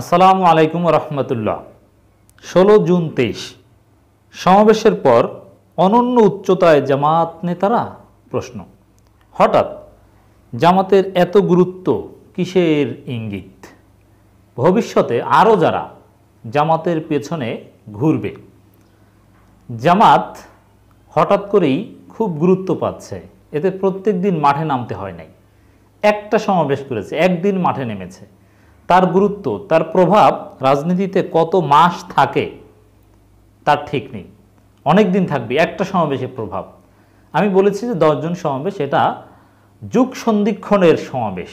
আসসালামু আলাইকুম রহমতুল্লাহ ষোলো জুন তেইশ সমাবেশের পর অনন্য উচ্চতায় জামাত নেতারা প্রশ্ন হঠাৎ জামাতের এত গুরুত্ব কিসের ইঙ্গিত ভবিষ্যতে আরও যারা জামাতের পেছনে ঘুরবে জামাত হঠাৎ করেই খুব গুরুত্ব পাচ্ছে এতে প্রত্যেক দিন মাঠে নামতে হয় নাই একটা সমাবেশ করেছে একদিন মাঠে নেমেছে তার গুরুত্ব তার প্রভাব রাজনীতিতে কত মাস থাকে তার ঠিক নেই অনেক দিন থাকবে একটা সমাবেশের প্রভাব আমি বলেছি যে দশজন সমাবেশ এটা যুগ সন্ধিক্ষণের সমাবেশ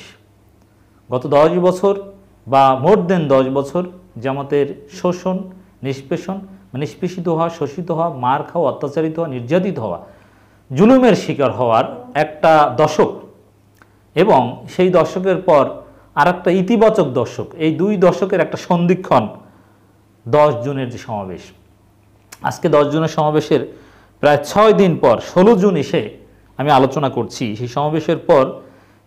গত দশ বছর বা মোর দেন দশ বছর জামাতের শোষণ নিষ্পেষণ মানে নিষ্পেষিত হওয়া শোষিত হওয়া মার খাওয়া অত্যাচারিত হওয়া নির্যাতিত হওয়া জুলুমের শিকার হওয়ার একটা দশক এবং সেই দশকের পর আর একটা ইতিবাচক দর্শক এই দুই দশকের একটা সন্ধিক্ষণ দশ জুনের যে সমাবেশ আজকে দশ জুনের সমাবেশের প্রায় ছয় দিন পর ষোলো জুন এসে আমি আলোচনা করছি সেই সমাবেশের পর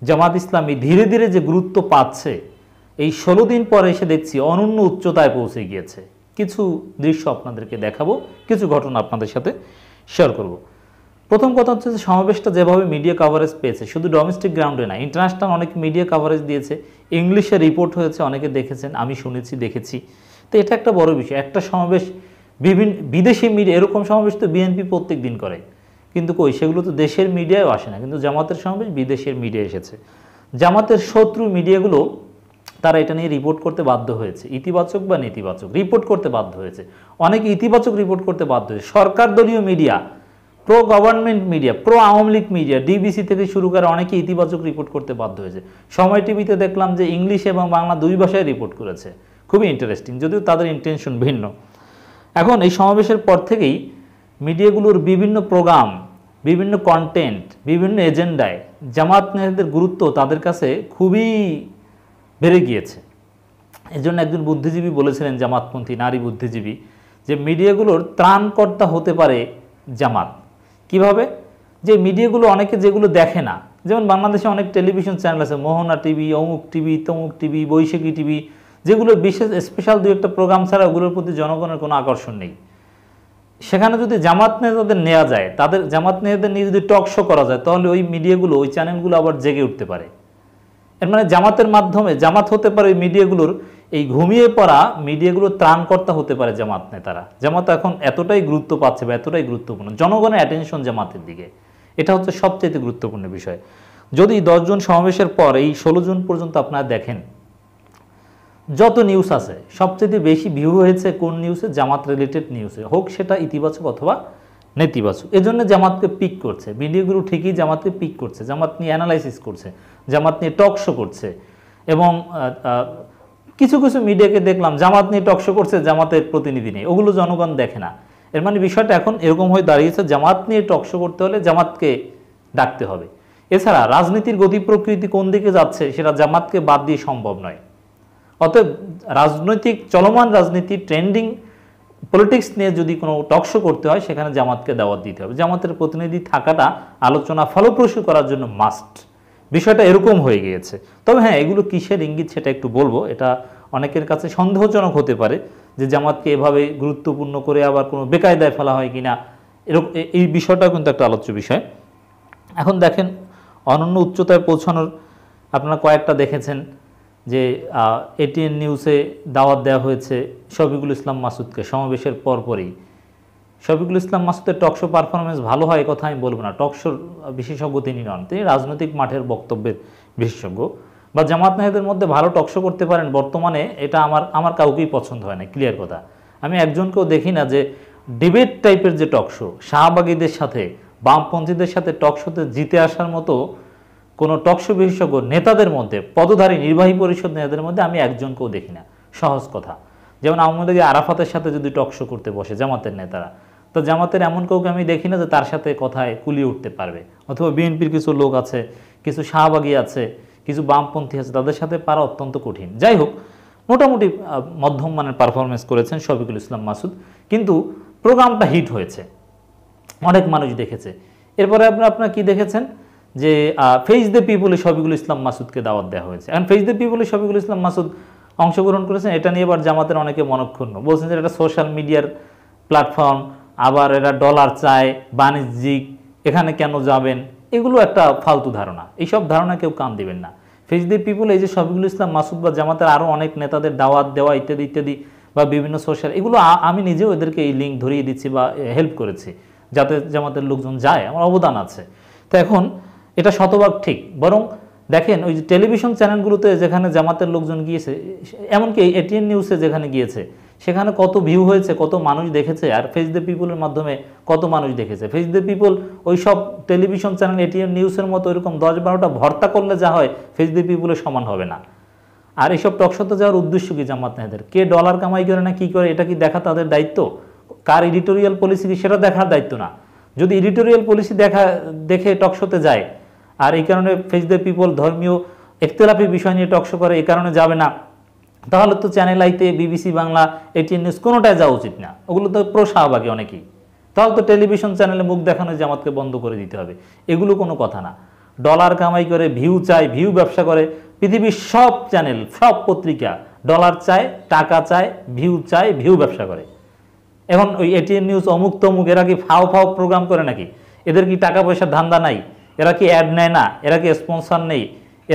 জামাত ইসলামী ধীরে ধীরে যে গুরুত্ব পাচ্ছে এই ষোলো দিন পর এসে দেখছি অনন্য উচ্চতায় পৌঁছে গিয়েছে কিছু দৃশ্য আপনাদেরকে দেখাবো কিছু ঘটনা আপনাদের সাথে শেয়ার করব। প্রথম কথা হচ্ছে যে সমাবেশটা যেভাবে মিডিয়া কাভারেজ পেয়েছে শুধু ডোমেস্টিক গ্রাউন্ডে না ইন্টারন্যাশনাল অনেক মিডিয়া কাভারেজ দিয়েছে ইংলিশে রিপোর্ট হয়েছে অনেকে দেখেছেন আমি শুনেছি দেখেছি তো এটা একটা বড় বিষয় একটা সমাবেশ বিভিন্ন বিদেশি মিডিয়া এরকম সমাবেশ তো বিএনপি প্রত্যেক দিন করে কিন্তু কই সেগুলো তো দেশের মিডিয়ায় আসে না কিন্তু জামাতের সমাবেশ বিদেশের মিডিয়া এসেছে জামাতের শত্রু মিডিয়াগুলো তারা এটা নিয়ে রিপোর্ট করতে বাধ্য হয়েছে ইতিবাচক বা নেতিবাচক রিপোর্ট করতে বাধ্য হয়েছে অনেকে ইতিবাচক রিপোর্ট করতে বাধ্য হয়েছে সরকার দলীয় media pro government media pro Awami League media DBC থেকে শুরু করে অনেকে ইতিবাচক রিপোর্ট করতে বাধ্য হয়েছে সময় টিভিতে দেখলাম যে ইংলিশ এবং বাংলা দুই ভাষায় রিপোর্ট করেছে খুবই ইন্টারেস্টিং যদিও তাদের ইন্টেনশন ভিন্ন এখন এই সমাবেশের পর থেকেই মিডিয়াগুলোর বিভিন্ন প্রোগ্রাম বিভিন্ন কন্টেন্ট বিভিন্ন এজেন্ডায় জামাত নেতাদের গুরুত্ব তাদের কাছে খুবই বেড়ে গিয়েছে এজন্য একজন বুদ্ধিজীবী বলেছিলেন জামাতপন্থী নারী বুদ্ধিজীবী যে মিডিয়াগুলোর ত্রাণকর্তা হতে পারে জামাত কিভাবে যে মিডিয়াগুলো অনেকে যেগুলো দেখে না যেমন বাংলাদেশে অনেক টেলিভিশন চ্যানেল আছে মোহনা টিভি অমুক টিভি তমুক টিভি বৈশাখী টিভি যেগুলো বিশেষ স্পেশাল দু একটা প্রোগ্রাম ছাড়া ওগুলোর প্রতি জনগণের কোনো আকর্ষণ নেই সেখানে যদি জামাত নেতাদের নেওয়া যায় তাদের জামাত নেতাদের নিয়ে যদি টক শো করা যায় তাহলে ওই মিডিয়াগুলো ওই চ্যানেলগুলো আবার জেগে উঠতে পারে এর মানে জামাতের মাধ্যমে জামাত হতে পারে ওই মিডিয়াগুলোর এই ঘুমিয়ে পড়া মিডিয়াগুলো ত্রাণকর্তা হতে পারে জামাত নেতারা জামাত এখন এতটাই গুরুত্ব পাচ্ছে বা এতটাই গুরুত্বপূর্ণ জনগণের অ্যাটেনশন জামাতের দিকে এটা হচ্ছে সবচেয়ে গুরুত্বপূর্ণ বিষয় যদি দশজন সমাবেশের পর এই ষোলো জুন পর্যন্ত আপনারা দেখেন যত নিউজ আছে সবচেয়ে বেশি ভিউ হয়েছে কোন নিউজে জামাত রিলেটেড নিউজে হোক সেটা ইতিবাচক অথবা নেতিবাচক এজন্য জামাতকে পিক করছে মিডিয়াগুলো ঠিকই জামাতকে পিক করছে জামাত নিয়ে অ্যানালাইসিস করছে জামাত নিয়ে টক শো করছে এবং কিছু কিছু মিডিয়াকে দেখলাম জামাত নিয়ে টকশো করছে জামাতের প্রতিনিধি নেই ওগুলো জনগণ দেখে না এর মানে বিষয়টা এখন এরকম হয়ে দাঁড়িয়েছে জামাত নিয়ে টকশো করতে হলে জামাতকে ডাকতে হবে এছাড়া রাজনীতির গতি প্রকৃতি কোন দিকে যাচ্ছে সেটা জামাতকে বাদ দিয়ে সম্ভব নয় অতএব রাজনৈতিক চলমান রাজনীতি ট্রেন্ডিং পলিটিক্স নিয়ে যদি কোনো টকশো করতে হয় সেখানে জামাতকে দাওয়াত দিতে হবে জামাতের প্রতিনিধি থাকাটা আলোচনা ফলপ্রসূ করার জন্য মাস্ট বিষয়টা এরকম হয়ে গিয়েছে তবে হ্যাঁ এগুলো কিসের ইঙ্গিত সেটা একটু বলবো এটা অনেকের কাছে সন্দেহজনক হতে পারে যে জামাতকে এভাবে গুরুত্বপূর্ণ করে আবার কোনো বেকায়দায় ফেলা হয় কিনা এরকম এই বিষয়টাও কিন্তু একটা আলোচ্য বিষয় এখন দেখেন অনন্য উচ্চতায় পৌঁছানোর আপনারা কয়েকটা দেখেছেন যে এটিএন নিউজে দাওয়াত দেওয়া হয়েছে শফিকুল ইসলাম মাসুদকে সমাবেশের পরপরই শফিকুল ইসলাম মাসুদের টকশো পারফরমেন্স ভালো হয় কথা আমি বলবো না টকশোর বিশেষজ্ঞ তিনি নন তিনি রাজনৈতিক মাঠের বক্তব্যের বিশেষজ্ঞ বা জামাত মেহেদের মধ্যে ভালো টকশো করতে পারেন বর্তমানে এটা আমার আমার কাউকেই পছন্দ হয় না ক্লিয়ার কথা আমি একজনকেও দেখি না যে ডিবেট টাইপের যে টকশো শাহবাগীদের সাথে বামপন্থীদের সাথে টকশোতে জিতে আসার মতো কোনো টকশো বিশেষজ্ঞ নেতাদের মধ্যে পদধারী নির্বাহী পরিষদ নেতাদের মধ্যে আমি একজনকেও দেখি না সহজ কথা যেমন আমাদের আরাফাতের সাথে যদি টকশো করতে বসে জামাতের নেতারা তো জামাতের এমন কাউকে আমি দেখি না যে তার সাথে কথায় কুলিয়ে উঠতে পারবে অথবা বিএনপির কিছু লোক আছে কিছু শাহবাগী আছে কিছু বামপন্থী আছে তাদের সাথে পারা অত্যন্ত কঠিন যাই হোক মোটামুটি মধ্যম মানের পারফরমেন্স করেছেন শফিকুল ইসলাম মাসুদ কিন্তু প্রোগ্রামটা হিট হয়েছে অনেক মানুষ দেখেছে এরপরে আপনার আপনার কি দেখেছেন যে ফেস দ্য পিপুলে শফিকুল ইসলাম মাসুদকে দাওয়াত দেওয়া হয়েছে এখন ফেস দ্য পিপুলে শফিকুল ইসলাম মাসুদ অংশগ্রহণ করেছেন এটা নিয়ে আবার জামাতের অনেকে মনক্ষুণ্ণ বলছেন যে এটা সোশ্যাল মিডিয়ার প্ল্যাটফর্ম আবার এরা ডলার চায় বাণিজ্যিক এখানে কেন যাবেন এগুলো একটা ফালতু ধারণা এইসব ধারণা কেউ কান দিবেন না ফেস দি পিপুল এই যে শফিকুল ইসলাম মাসুদ বা জামাতের আরও অনেক নেতাদের দাওয়াত দেওয়া ইত্যাদি ইত্যাদি বা বিভিন্ন সোশ্যাল এগুলো আমি নিজেও এদেরকে এই লিঙ্ক ধরিয়ে দিচ্ছি বা হেল্প করেছি যাতে জামাতের লোকজন যায় আমার অবদান আছে তো এখন এটা শতভাগ ঠিক বরং দেখেন ওই যে টেলিভিশন চ্যানেলগুলোতে যেখানে জামাতের লোকজন গিয়েছে এমনকি এটিএন নিউজে যেখানে গিয়েছে সেখানে কত ভিউ হয়েছে কত মানুষ দেখেছে আর ফেস দ্য পিপুলের মাধ্যমে কত মানুষ দেখেছে ফেস দ্য পিপুল ওই সব টেলিভিশন চ্যানেল এটিএম নিউজের মতো ওইরকম দশ বারোটা ভর্তা করলে যা হয় ফেস দ্য পিপুলের সমান হবে না আর এসব টকশোতে যাওয়ার উদ্দেশ্য কি জামাত নেহাদের কে ডলার কামাই করে না কি করে এটা কি দেখা তাদের দায়িত্ব কার এডিটোরিয়াল পলিসি কি সেটা দেখার দায়িত্ব না যদি এডিটোরিয়াল পলিসি দেখা দেখে টকশোতে যায় আর এই কারণে ফেস দ্য পিপল ধর্মীয় একতলাফি বিষয় নিয়ে টকশো করে এই কারণে যাবে না তাহলে তো চ্যানেল আইতে বিবিসি বাংলা এটিএন নিউজ কোনোটায় যাওয়া উচিত না ওগুলো তো প্রসাহবাগী অনেকেই তাহলে তো টেলিভিশন চ্যানেলে মুখ দেখানো জামাতকে বন্ধ করে দিতে হবে এগুলো কোনো কথা না ডলার কামাই করে ভিউ চায় ভিউ ব্যবসা করে পৃথিবীর সব চ্যানেল সব পত্রিকা ডলার চায় টাকা চায় ভিউ চায় ভিউ ব্যবসা করে এখন ওই এটিএন নিউজ অমুক তমুক এরা কি ফাও ফাও প্রোগ্রাম করে নাকি এদের কি টাকা পয়সার ধান্দা নাই এরা কি অ্যাড নেয় না এরা কি স্পন্সর নেই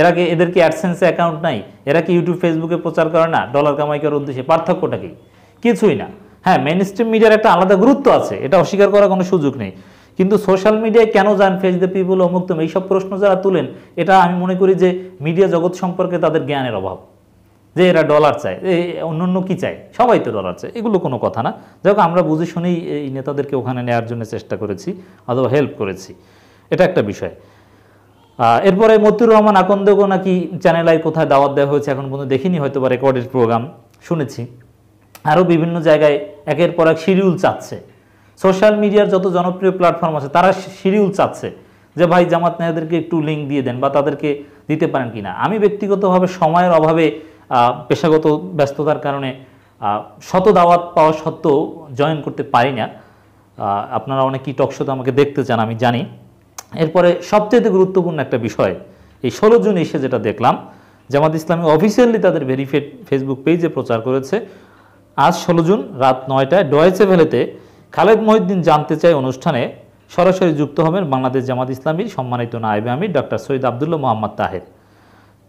এরা কি এদের কি অ্যাডসেন্সে অ্যাকাউন্ট নাই এরা কি ইউটিউব ফেসবুকে প্রচার করে না ডলার কামাই করার উদ্দেশ্যে পার্থক্যটা কি কিছুই না হ্যাঁ মেন স্ট্রিম মিডিয়ার একটা আলাদা গুরুত্ব আছে এটা অস্বীকার করার কোনো সুযোগ নেই কিন্তু সোশ্যাল মিডিয়ায় কেন যান ফেস দ্য পিপুল অমুক তুম এইসব প্রশ্ন যারা তুলেন এটা আমি মনে করি যে মিডিয়া জগৎ সম্পর্কে তাদের জ্ঞানের অভাব যে এরা ডলার চায় অন্য অন্য কী চায় সবাই তো ডলার চায় এগুলো কোনো কথা না যাই হোক আমরা বুঝে শুনেই এই নেতাদেরকে ওখানে নেওয়ার জন্য চেষ্টা করেছি অথবা হেল্প করেছি এটা একটা বিষয় এরপরে মতুর রহমান আকন্দকে নাকি চ্যানেলাই কোথায় দাওয়াত দেওয়া হয়েছে এখন পর্যন্ত দেখিনি হয়তো বা রেকর্ডেড প্রোগ্রাম শুনেছি আরও বিভিন্ন জায়গায় একের পর এক শিডিউল চাচ্ছে সোশ্যাল মিডিয়ার যত জনপ্রিয় প্ল্যাটফর্ম আছে তারা শিডিউল চাচ্ছে যে ভাই জামাত নেহাদেরকে একটু লিঙ্ক দিয়ে দেন বা তাদেরকে দিতে পারেন কিনা আমি ব্যক্তিগতভাবে সময়ের অভাবে পেশাগত ব্যস্ততার কারণে শত দাওয়াত পাওয়া সত্ত্বেও জয়েন করতে পারি না আপনারা টক টকশোতে আমাকে দেখতে চান আমি জানি এরপরে সবচেয়ে গুরুত্বপূর্ণ একটা বিষয় এই ষোলো জন এসে যেটা দেখলাম জামাত ইসলামী অফিসিয়ালি তাদের ভেরিফাইড ফেসবুক পেজে প্রচার করেছে আজ ষোলো জুন রাত নয়টায় ডয়েচে ভেলেতে খালেদ মহিউদ্দিন জানতে চায় অনুষ্ঠানে সরাসরি যুক্ত হবেন বাংলাদেশ জামাত ইসলামীর সম্মানিত নায়েবে আমি ডক্টর সৈয়দ আবদুল্লাহ মোহাম্মদ তাহের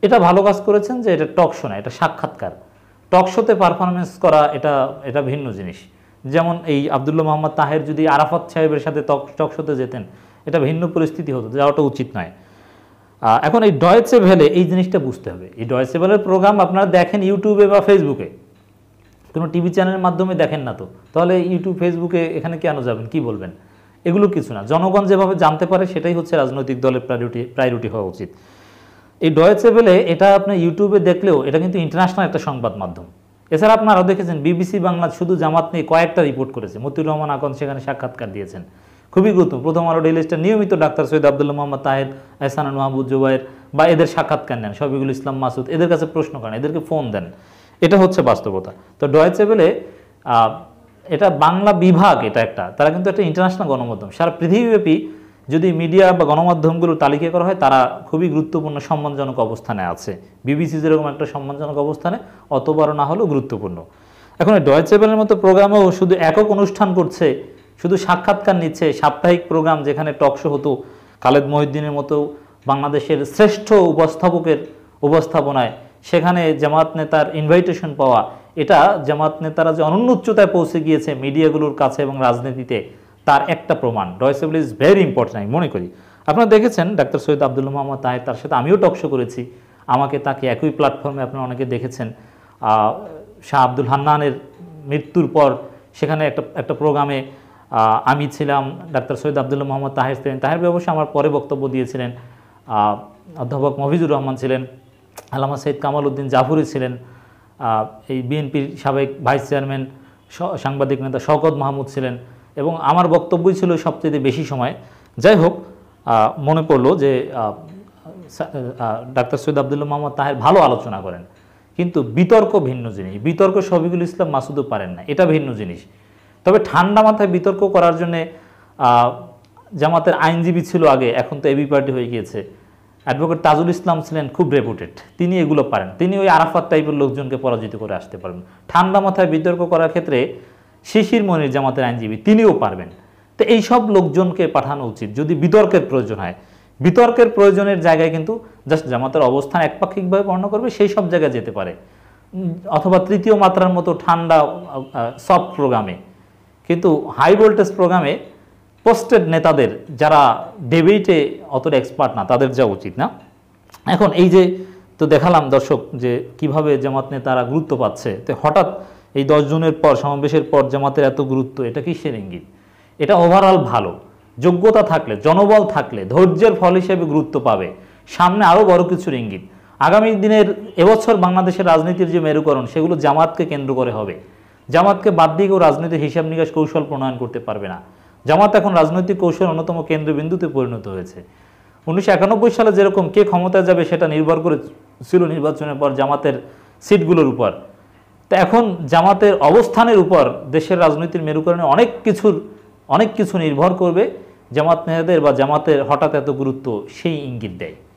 এটা ভালো কাজ করেছেন যে এটা টক শো না এটা সাক্ষাৎকার টক শোতে পারফরমেন্স করা এটা এটা ভিন্ন জিনিস যেমন এই আবদুল্লাহ মোহাম্মদ তাহের যদি আরাফাত সাহেবের সাথে টক টক শোতে যেতেন এটা ভিন্ন পরিস্থিতি হতো যাওয়াটা উচিত নয় এখন এই ডয়েসে ভেলে এই জিনিসটা বুঝতে হবে এই ডয়েসে ভেলের প্রোগ্রাম আপনারা দেখেন ইউটিউবে বা ফেসবুকে কোনো টিভি চ্যানেলের মাধ্যমে দেখেন না তো তাহলে ইউটিউব ফেসবুকে এখানে কেন যাবেন কি বলবেন এগুলো কিছু না জনগণ যেভাবে জানতে পারে সেটাই হচ্ছে রাজনৈতিক দলের প্রায়োরিটি প্রায়োরিটি হওয়া উচিত এই ডয়েসে ভেলে এটা আপনি ইউটিউবে দেখলেও এটা কিন্তু ইন্টারন্যাশনাল একটা সংবাদ মাধ্যম এছাড়া আপনারা দেখেছেন বিবিসি বাংলা শুধু জামাত নিয়ে কয়েকটা রিপোর্ট করেছে মতিউর রহমান আকন সেখানে সাক্ষাৎকার দিয়েছেন খুবই গুরুত্বপূর্ণ প্রথম আলো ডেইলি স্টার নিয়মিত ডাক্তার সৈয়দ আব্দুল্লাহ মোহাম্মদ তাহের এহসানুল মাহমুদ জুবাইর বা এদের সাক্ষাৎকার নেন শফিকুল ইসলাম মাসুদ এদের কাছে প্রশ্ন করেন এদেরকে ফোন দেন এটা হচ্ছে বাস্তবতা তো ডয়েচেবেলে এটা বাংলা বিভাগ এটা একটা তারা কিন্তু একটা ইন্টারন্যাশনাল গণমাধ্যম সারা পৃথিবীব্যাপী যদি মিডিয়া বা গণমাধ্যমগুলো তালিকা করা হয় তারা খুবই গুরুত্বপূর্ণ সম্মানজনক অবস্থানে আছে বিবিসি যেরকম একটা সম্মানজনক অবস্থানে অতবারও না হলেও গুরুত্বপূর্ণ এখন ডয়েচেবেলের মতো প্রোগ্রামেও শুধু একক অনুষ্ঠান করছে শুধু সাক্ষাৎকার নিচ্ছে সাপ্তাহিক প্রোগ্রাম যেখানে টকশো হতো খালেদ মহিউদ্দিনের মতো বাংলাদেশের শ্রেষ্ঠ উপস্থাপকের উপস্থাপনায় সেখানে জামাত নেতার ইনভাইটেশন পাওয়া এটা জামাত নেতারা যে অনন্য উচ্চতায় পৌঁছে গিয়েছে মিডিয়াগুলোর কাছে এবং রাজনীতিতে তার একটা প্রমাণ ডয়সেবল ইজ ভেরি ইম্পর্টেন্ট আমি মনে করি আপনারা দেখেছেন ডাক্তার সৈয়দ আব্দুল মোহাম্মদ তাহের তার সাথে আমিও টকশো করেছি আমাকে তাকে একই প্ল্যাটফর্মে আপনারা অনেকে দেখেছেন শাহ আব্দুল হান্নানের মৃত্যুর পর সেখানে একটা একটা প্রোগ্রামে আমি ছিলাম ডাক্তার সৈয়দ আবদুল্লাহ মোহাম্মদ তাহের ছিলেন তাহের অবশ্য আমার পরে বক্তব্য দিয়েছিলেন অধ্যাপক মফিজুর রহমান ছিলেন আলামা সৈয়দ কামাল উদ্দিন জাফুরি ছিলেন এই বিএনপির সাবেক ভাইস চেয়ারম্যান সাংবাদিক নেতা শওকত মাহমুদ ছিলেন এবং আমার বক্তব্যই ছিল সবচেয়ে বেশি সময় যাই হোক মনে পড়লো যে ডাক্তার সৈয়দ আবদুল্লা মোহাম্মদ তাহের ভালো আলোচনা করেন কিন্তু বিতর্ক ভিন্ন জিনিস বিতর্ক সবিগুলো ইসলাম মাসুদও পারেন না এটা ভিন্ন জিনিস তবে ঠান্ডা মাথায় বিতর্ক করার জন্যে জামাতের আইনজীবী ছিল আগে এখন তো এবি পার্টি হয়ে গিয়েছে অ্যাডভোকেট তাজুল ইসলাম ছিলেন খুব রেপুটেড তিনি এগুলো পারেন তিনি ওই আরাফাত টাইপের লোকজনকে পরাজিত করে আসতে পারবেন ঠান্ডা মাথায় বিতর্ক করার ক্ষেত্রে শিশির মনির জামাতের আইনজীবী তিনিও পারবেন তো এই সব লোকজনকে পাঠানো উচিত যদি বিতর্কের প্রয়োজন হয় বিতর্কের প্রয়োজনের জায়গায় কিন্তু জাস্ট জামাতের অবস্থান একপাক্ষিকভাবে বর্ণনা করবে সেই সব জায়গায় যেতে পারে অথবা তৃতীয় মাত্রার মতো ঠান্ডা সফট প্রোগ্রামে কিন্তু হাই ভোল্টেজ প্রোগ্রামে পোস্টেড নেতাদের যারা ডেবিটে অতটা এক্সপার্ট না তাদের যাওয়া উচিত না এখন এই যে তো দেখালাম দর্শক যে কিভাবে জামাত নেতারা গুরুত্ব পাচ্ছে তো হঠাৎ এই দশ জনের পর সমাবেশের পর জামাতের এত গুরুত্ব এটা কিসের ইঙ্গিত এটা ওভারঅল ভালো যোগ্যতা থাকলে জনবল থাকলে ধৈর্যের ফল হিসেবে গুরুত্ব পাবে সামনে আরও বড় কিছুর ইঙ্গিত আগামী দিনের এবছর বাংলাদেশের রাজনীতির যে মেরুকরণ সেগুলো জামাতকে কেন্দ্র করে হবে জামাতকে বাদ দিয়ে কেউ রাজনৈতিক হিসাব নিকাশ কৌশল প্রণয়ন করতে পারবে না জামাত এখন রাজনৈতিক কৌশল অন্যতম কেন্দ্রবিন্দুতে পরিণত হয়েছে উনিশশো সালে যেরকম কে ক্ষমতায় যাবে সেটা নির্ভর করে ছিল নির্বাচনের পর জামাতের সিটগুলোর উপর তো এখন জামাতের অবস্থানের উপর দেশের রাজনীতির মেরুকরণে অনেক কিছুর অনেক কিছু নির্ভর করবে জামাত নেতাদের বা জামাতের হঠাৎ এত গুরুত্ব সেই ইঙ্গিত দেয়